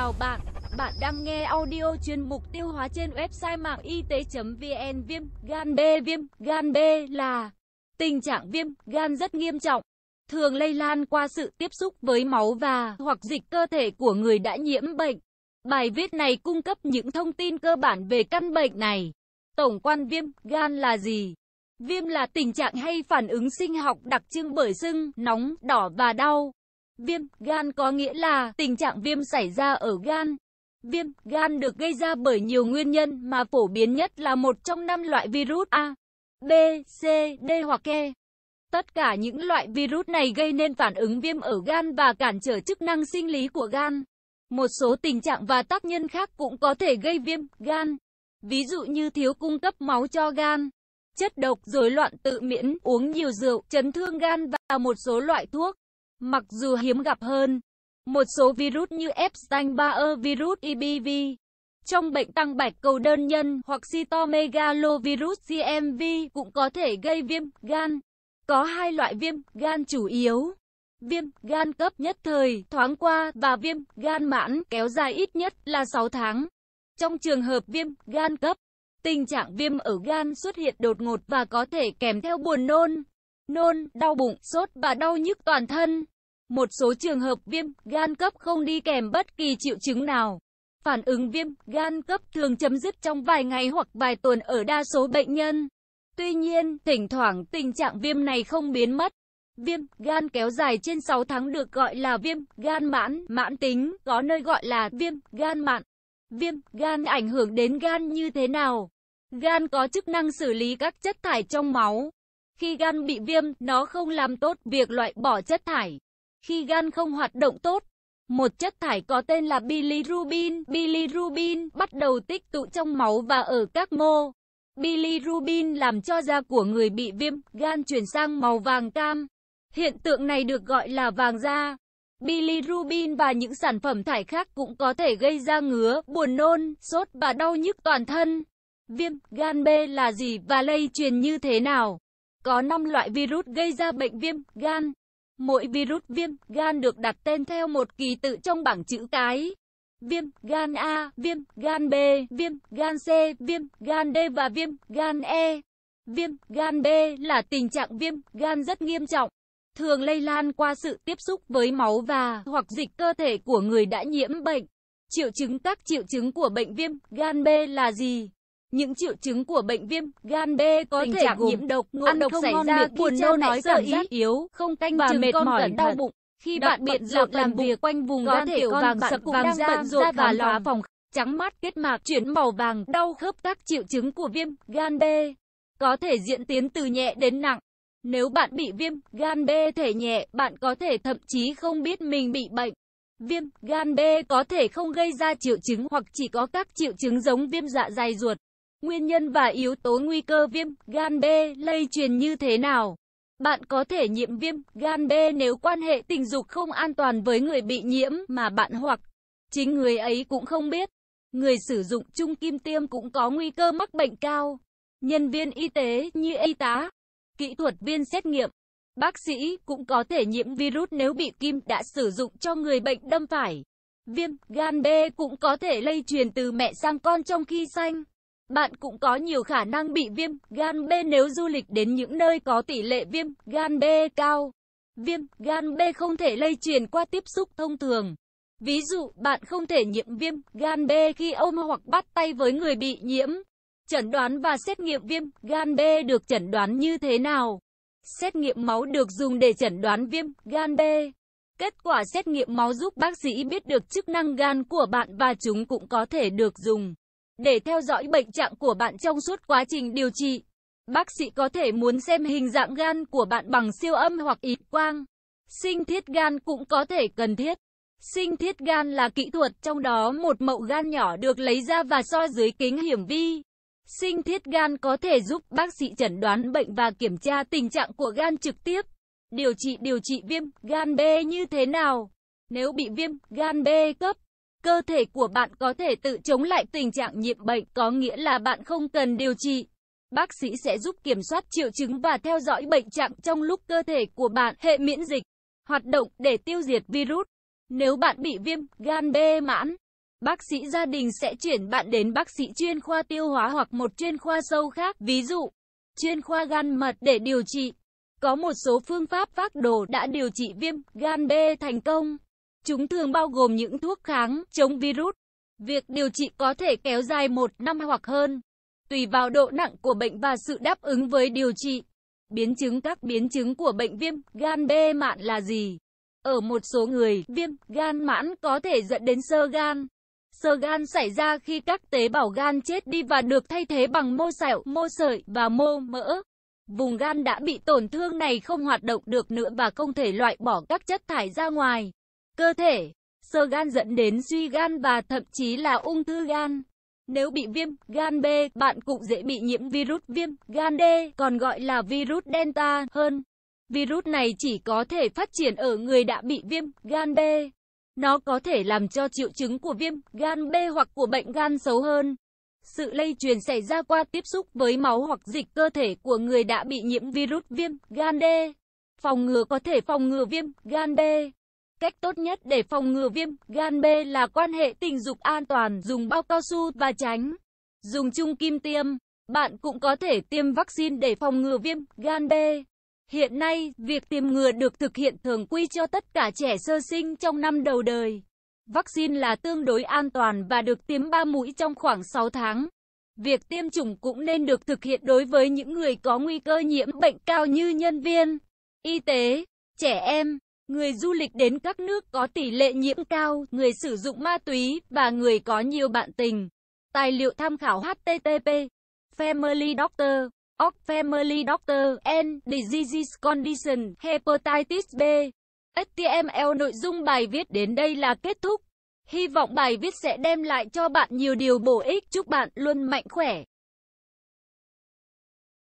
chào bạn, bạn đang nghe audio chuyên mục tiêu hóa trên website mạng y tế.vn Viêm gan B Viêm gan B là tình trạng viêm gan rất nghiêm trọng, thường lây lan qua sự tiếp xúc với máu và hoặc dịch cơ thể của người đã nhiễm bệnh. Bài viết này cung cấp những thông tin cơ bản về căn bệnh này. Tổng quan viêm gan là gì? Viêm là tình trạng hay phản ứng sinh học đặc trưng bởi sưng, nóng, đỏ và đau Viêm gan có nghĩa là tình trạng viêm xảy ra ở gan. Viêm gan được gây ra bởi nhiều nguyên nhân mà phổ biến nhất là một trong năm loại virus A, B, C, D hoặc E. Tất cả những loại virus này gây nên phản ứng viêm ở gan và cản trở chức năng sinh lý của gan. Một số tình trạng và tác nhân khác cũng có thể gây viêm gan, ví dụ như thiếu cung cấp máu cho gan, chất độc, rối loạn tự miễn, uống nhiều rượu, chấn thương gan và một số loại thuốc. Mặc dù hiếm gặp hơn, một số virus như Epstein-Barr virus EBV, trong bệnh tăng bạch cầu đơn nhân hoặc cytomegalovirus CMV cũng có thể gây viêm gan. Có hai loại viêm gan chủ yếu, viêm gan cấp nhất thời, thoáng qua và viêm gan mãn kéo dài ít nhất là 6 tháng. Trong trường hợp viêm gan cấp, tình trạng viêm ở gan xuất hiện đột ngột và có thể kèm theo buồn nôn, nôn, đau bụng, sốt và đau nhức toàn thân. Một số trường hợp viêm gan cấp không đi kèm bất kỳ triệu chứng nào. Phản ứng viêm gan cấp thường chấm dứt trong vài ngày hoặc vài tuần ở đa số bệnh nhân. Tuy nhiên, thỉnh thoảng tình trạng viêm này không biến mất. Viêm gan kéo dài trên 6 tháng được gọi là viêm gan mãn, mãn tính, có nơi gọi là viêm gan mạn. Viêm gan ảnh hưởng đến gan như thế nào? Gan có chức năng xử lý các chất thải trong máu, khi gan bị viêm, nó không làm tốt việc loại bỏ chất thải. Khi gan không hoạt động tốt, một chất thải có tên là bilirubin. Bilirubin bắt đầu tích tụ trong máu và ở các mô. Bilirubin làm cho da của người bị viêm gan chuyển sang màu vàng cam. Hiện tượng này được gọi là vàng da. Bilirubin và những sản phẩm thải khác cũng có thể gây ra ngứa, buồn nôn, sốt và đau nhức toàn thân. Viêm gan B là gì và lây truyền như thế nào? Có 5 loại virus gây ra bệnh viêm gan. Mỗi virus viêm gan được đặt tên theo một ký tự trong bảng chữ cái. Viêm gan A, viêm gan B, viêm gan C, viêm gan D và viêm gan E. Viêm gan B là tình trạng viêm gan rất nghiêm trọng, thường lây lan qua sự tiếp xúc với máu và hoặc dịch cơ thể của người đã nhiễm bệnh. Triệu chứng các triệu chứng của bệnh viêm gan B là gì? Những triệu chứng của bệnh viêm gan B có Tình thể gồm nhiễm độc, ngộ độc xảy ra, buồn nôn nói sợ ý, yếu, không canh và mệt con mỏi, đau bụng. Khi Đặc bạn bận rộn làm việc quanh vùng có gan thể tiểu vàng sậm cũng đang bận rộn và lò phòng trắng mắt kết mạc chuyển màu vàng, đau khớp các triệu chứng của viêm gan B có thể diễn tiến từ nhẹ đến nặng. Nếu bạn bị viêm gan B thể nhẹ, bạn có thể thậm chí không biết mình bị bệnh. Viêm gan B có thể không gây ra triệu chứng hoặc chỉ có các triệu chứng giống viêm dạ dày ruột. Nguyên nhân và yếu tố nguy cơ viêm gan B lây truyền như thế nào? Bạn có thể nhiễm viêm gan B nếu quan hệ tình dục không an toàn với người bị nhiễm mà bạn hoặc chính người ấy cũng không biết. Người sử dụng chung kim tiêm cũng có nguy cơ mắc bệnh cao. Nhân viên y tế như y tá, kỹ thuật viên xét nghiệm, bác sĩ cũng có thể nhiễm virus nếu bị kim đã sử dụng cho người bệnh đâm phải. Viêm gan B cũng có thể lây truyền từ mẹ sang con trong khi sanh. Bạn cũng có nhiều khả năng bị viêm gan B nếu du lịch đến những nơi có tỷ lệ viêm gan B cao. Viêm gan B không thể lây truyền qua tiếp xúc thông thường. Ví dụ, bạn không thể nhiễm viêm gan B khi ôm hoặc bắt tay với người bị nhiễm. Chẩn đoán và xét nghiệm viêm gan B được chẩn đoán như thế nào? Xét nghiệm máu được dùng để chẩn đoán viêm gan B. Kết quả xét nghiệm máu giúp bác sĩ biết được chức năng gan của bạn và chúng cũng có thể được dùng để theo dõi bệnh trạng của bạn trong suốt quá trình điều trị. Bác sĩ có thể muốn xem hình dạng gan của bạn bằng siêu âm hoặc ít quang. Sinh thiết gan cũng có thể cần thiết. Sinh thiết gan là kỹ thuật trong đó một mẫu gan nhỏ được lấy ra và soi dưới kính hiển vi. Sinh thiết gan có thể giúp bác sĩ chẩn đoán bệnh và kiểm tra tình trạng của gan trực tiếp. Điều trị điều trị viêm gan B như thế nào? Nếu bị viêm gan B cấp Cơ thể của bạn có thể tự chống lại tình trạng nhiễm bệnh, có nghĩa là bạn không cần điều trị. Bác sĩ sẽ giúp kiểm soát triệu chứng và theo dõi bệnh trạng trong lúc cơ thể của bạn hệ miễn dịch hoạt động để tiêu diệt virus. Nếu bạn bị viêm gan B mãn, bác sĩ gia đình sẽ chuyển bạn đến bác sĩ chuyên khoa tiêu hóa hoặc một chuyên khoa sâu khác, ví dụ chuyên khoa gan mật để điều trị. Có một số phương pháp phác đồ đã điều trị viêm gan B thành công. Chúng thường bao gồm những thuốc kháng, chống virus. Việc điều trị có thể kéo dài một năm hoặc hơn, tùy vào độ nặng của bệnh và sự đáp ứng với điều trị. Biến chứng Các biến chứng của bệnh viêm gan B mạn là gì? Ở một số người, viêm gan mãn có thể dẫn đến sơ gan. Sơ gan xảy ra khi các tế bào gan chết đi và được thay thế bằng mô sẹo, mô sợi và mô mỡ. Vùng gan đã bị tổn thương này không hoạt động được nữa và không thể loại bỏ các chất thải ra ngoài cơ thể, sơ gan dẫn đến suy gan và thậm chí là ung thư gan. Nếu bị viêm gan B, bạn cũng dễ bị nhiễm virus viêm gan D, còn gọi là virus Delta hơn. Virus này chỉ có thể phát triển ở người đã bị viêm gan B. Nó có thể làm cho triệu chứng của viêm gan B hoặc của bệnh gan xấu hơn. Sự lây truyền xảy ra qua tiếp xúc với máu hoặc dịch cơ thể của người đã bị nhiễm virus viêm gan D. Phòng ngừa có thể phòng ngừa viêm gan B. Cách tốt nhất để phòng ngừa viêm gan B là quan hệ tình dục an toàn, dùng bao cao su và tránh dùng chung kim tiêm. Bạn cũng có thể tiêm vaccine để phòng ngừa viêm gan B. Hiện nay, việc tiêm ngừa được thực hiện thường quy cho tất cả trẻ sơ sinh trong năm đầu đời. Vaccine là tương đối an toàn và được tiêm 3 mũi trong khoảng 6 tháng. Việc tiêm chủng cũng nên được thực hiện đối với những người có nguy cơ nhiễm bệnh cao như nhân viên, y tế, trẻ em người du lịch đến các nước có tỷ lệ nhiễm cao, người sử dụng ma túy và người có nhiều bạn tình. Tài liệu tham khảo http Family Doctor of Family Doctor and Disease Condition Hepatitis B. HTML nội dung bài viết đến đây là kết thúc. Hy vọng bài viết sẽ đem lại cho bạn nhiều điều bổ ích. Chúc bạn luôn mạnh khỏe.